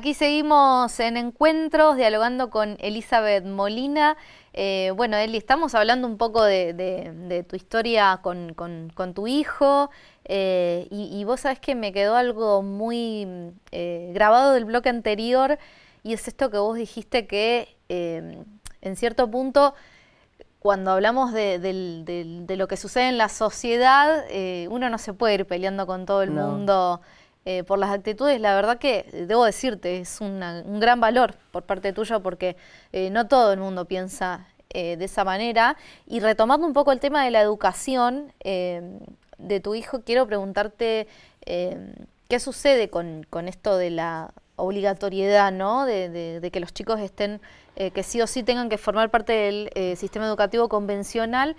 Aquí seguimos en encuentros dialogando con Elizabeth Molina. Eh, bueno, Eli, estamos hablando un poco de, tu historia con, tu hijo eh, y, vos sabés que me quedó algo muy eh, grabado del bloque anterior y es esto que vos dijiste que en cierto punto cuando hablamos de, lo que sucede en la sociedad, uno no se puede ir peleando con todo el mundo eh, por las actitudes, la verdad que eh, debo decirte, es un gran valor por parte tuya porque eh, no todo el mundo piensa de esa manera. Y retomando un poco el tema de la educación de tu hijo, quiero preguntarte qué sucede con, esto de la obligatoriedad, De, que los chicos estén, que sí o sí tengan que formar parte del sistema educativo convencional,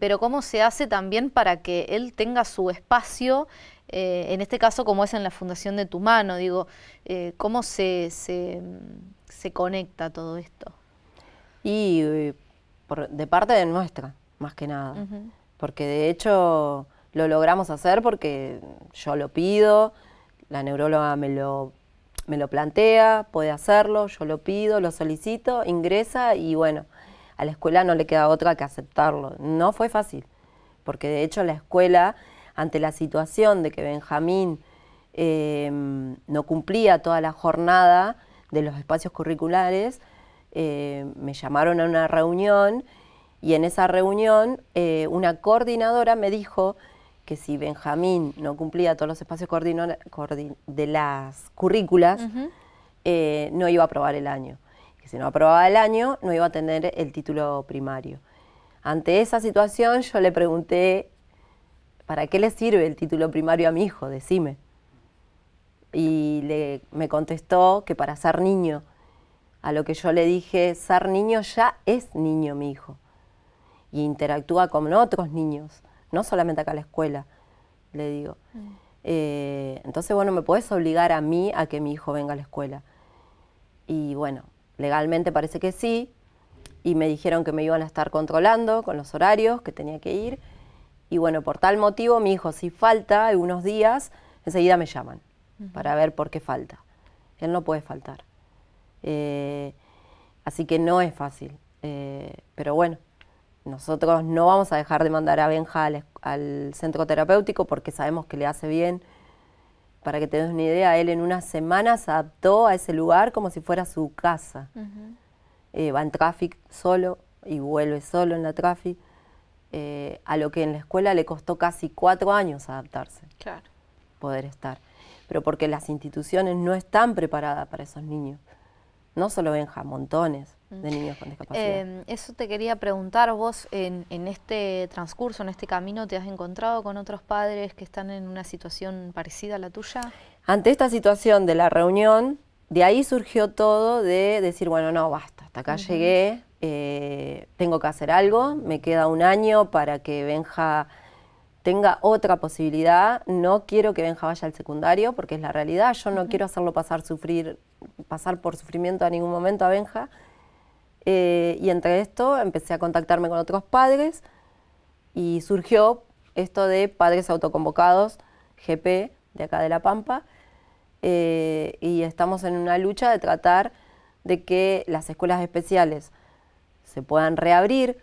pero cómo se hace también para que él tenga su espacio eh, en este caso como es en la fundación de tu mano, digo, eh, ¿cómo se, se, conecta todo esto? Y eh, de parte de nuestra, más que nada, porque de hecho lo logramos hacer porque yo lo pido, la neuróloga me lo, me lo plantea, puede hacerlo, yo lo pido, lo solicito, ingresa y bueno, a la escuela no le queda otra que aceptarlo. No fue fácil, porque de hecho la escuela ante la situación de que Benjamín eh, no cumplía toda la jornada de los espacios curriculares, eh, me llamaron a una reunión y en esa reunión eh, una coordinadora me dijo que si Benjamín no cumplía todos los espacios de las currículas, no iba a aprobar el año. Que si no aprobaba el año, no iba a tener el título primario. Ante esa situación yo le pregunté ¿para qué le sirve el título primario a mi hijo? Decime. Y me contestó que para ser niño, a lo que yo le dije, ser niño ya es niño mi hijo. Y interactúa con otros niños, no solamente acá en la escuela, le digo. Mm. Eh, entonces, bueno, me puedes obligar a mí a que mi hijo venga a la escuela. Y bueno, legalmente parece que sí. Y me dijeron que me iban a estar controlando con los horarios, que tenía que ir y bueno, por tal motivo mi hijo si falta unos días, enseguida me llaman para ver por qué falta. Él no puede faltar. Eh, así que no es fácil. Eh, pero bueno, nosotros no vamos a dejar de mandar a Benja al, centro terapéutico porque sabemos que le hace bien. Para que te des una idea, él en unas semanas se adaptó a ese lugar como si fuera su casa. Eh, va en tráfico solo y vuelve solo en la tráfico. Eh, a lo que en la escuela le costó casi cuatro años adaptarse. Poder estar. Pero porque las instituciones no están preparadas para esos niños. No solo ven montones de mm. niños con discapacidad. Em, eso te quería preguntar, vos en, este transcurso, en este camino, ¿te has encontrado con otros padres que están en una situación parecida a la tuya? Ante esta situación de la reunión, de ahí surgió todo de decir, bueno, no, basta, hasta acá llegué, eh, tengo que hacer algo, me queda un año para que Benja tenga otra posibilidad, no quiero que Benja vaya al secundario, porque es la realidad, yo no quiero hacerlo pasar, por sufrimiento a ningún momento a Benja. Eh, y entre esto empecé a contactarme con otros padres y surgió esto de padres autoconvocados, GP, de acá de La Pampa, eh, y estamos en una lucha de tratar de que las escuelas especiales se puedan reabrir,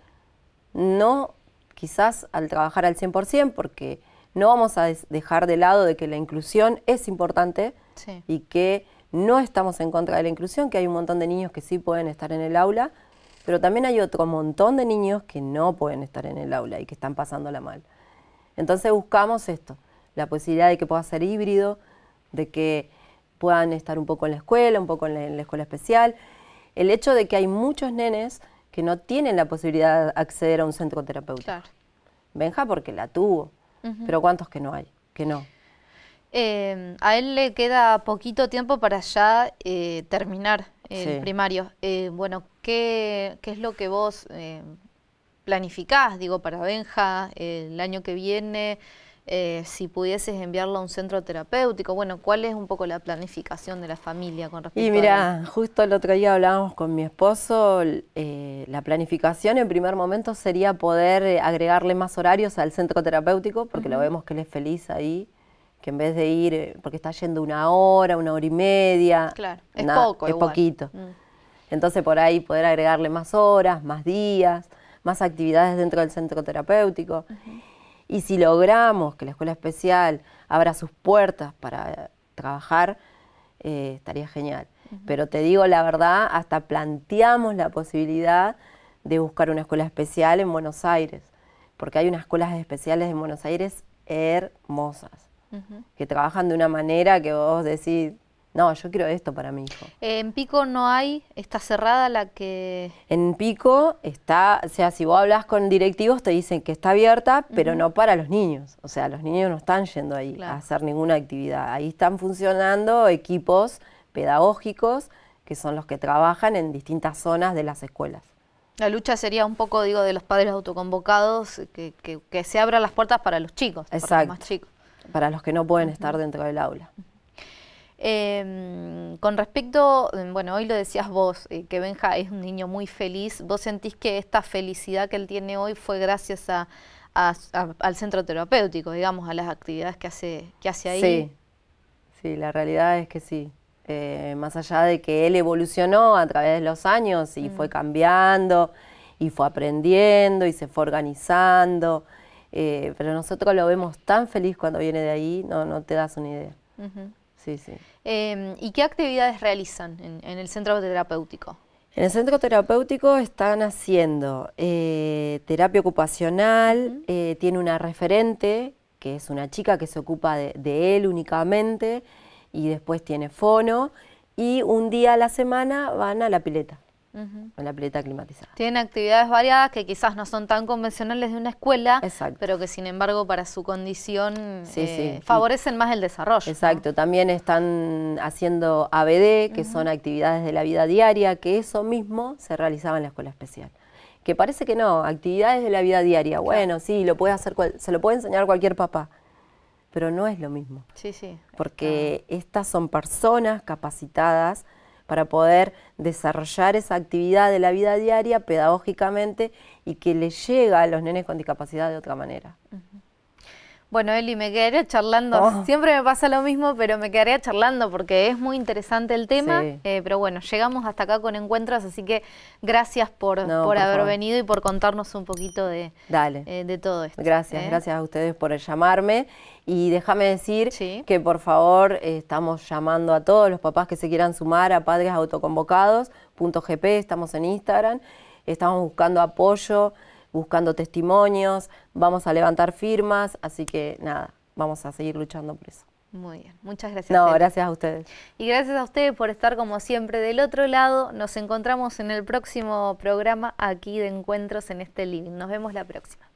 no quizás al trabajar al 100%, porque no vamos a dejar de lado de que la inclusión es importante y que no estamos en contra de la inclusión, que hay un montón de niños que sí pueden estar en el aula, pero también hay otro montón de niños que no pueden estar en el aula y que están pasándola mal. Entonces buscamos esto, la posibilidad de que pueda ser híbrido, de que puedan estar un poco en la escuela, un poco en la escuela especial. El hecho de que hay muchos nenes que no tienen la posibilidad de acceder a un centro terapéutico. Benja porque la tuvo, pero ¿cuántos que no hay? Que no. Em, a él le queda poquito tiempo para ya eh, terminar el primario. Eh, bueno, ¿qué, ¿qué, es lo que vos eh, planificás, digo, para Benja el año que viene? Eh, si pudieses enviarlo a un centro terapéutico, bueno, ¿cuál es un poco la planificación de la familia con respecto a Y mira, justo el otro día hablábamos con mi esposo, eh, la planificación en primer momento sería poder eh, agregarle más horarios al centro terapéutico, porque lo vemos que él es feliz ahí, que en vez de ir, porque está yendo una hora, una hora y media. Claro, es poco. Es poquito. Mm. Entonces por ahí poder agregarle más horas, más días, más actividades dentro del centro terapéutico. Y si logramos que la escuela especial abra sus puertas para trabajar, eh, estaría genial. Pero te digo la verdad, hasta planteamos la posibilidad de buscar una escuela especial en Buenos Aires, porque hay unas escuelas especiales en Buenos Aires hermosas, que trabajan de una manera que vos decís, no, yo quiero esto para mi hijo. en Pico no hay, está cerrada la que... En Pico está, o sea, si vos hablas con directivos te dicen que está abierta, pero no para los niños. O sea, los niños no están yendo ahí a hacer ninguna actividad. Ahí están funcionando equipos pedagógicos que son los que trabajan en distintas zonas de las escuelas. La lucha sería un poco, digo, de los padres autoconvocados, que, que se abran las puertas para los chicos, para los más chicos. Para los que no pueden estar dentro del aula. Em, con respecto, em, bueno, hoy lo decías vos, eh, que Benja es un niño muy feliz, ¿vos sentís que esta felicidad que él tiene hoy fue gracias al centro terapéutico, digamos, a las actividades que hace, que hace ahí? Sí, sí, la realidad es que sí. Eh, más allá de que él evolucionó a través de los años y fue mm. cambiando y fue aprendiendo y se fue organizando, eh, pero nosotros lo vemos tan feliz cuando viene de ahí, no, no te das una idea. Em, ¿Y qué actividades realizan en, el centro terapéutico? En el centro terapéutico están haciendo eh, terapia ocupacional, eh, tiene una referente, que es una chica que se ocupa de él únicamente, y después tiene fono, y un día a la semana van a la pileta en la climatizada. Tienen actividades variadas que quizás no son tan convencionales de una escuela, pero que sin embargo para su condición eh, favorecen más el desarrollo. Exacto, también están haciendo ABD, que son actividades de la vida diaria, que eso mismo se realizaba en la escuela especial que parece que no, actividades de la vida diaria. Bueno, sí, lo puede hacer se lo puede enseñar cualquier papá, pero no es lo mismo. Sí, sí. Porque estas son personas capacitadas para poder desarrollar esa actividad de la vida diaria pedagógicamente y que le llega a los nenes con discapacidad de otra manera. Bueno, Eli, me quedaré charlando. Oh. Siempre me pasa lo mismo, pero me quedaría charlando porque es muy interesante el tema. Eh, pero bueno, llegamos hasta acá con encuentros, así que gracias por, por, haber venido y por contarnos un poquito de, eh, de todo esto. Gracias, ¿eh? gracias a ustedes por llamarme. Y déjame decir que por favor estamos llamando a todos los papás que se quieran sumar a Padres Autoconvocados.gp, estamos en Instagram, estamos buscando apoyo buscando testimonios, vamos a levantar firmas, así que nada, vamos a seguir luchando por eso. Muy bien, muchas gracias. No, gracias a ustedes. Y gracias a ustedes por estar como siempre del otro lado. Nos encontramos en el próximo programa aquí de Encuentros en este living. Nos vemos la próxima.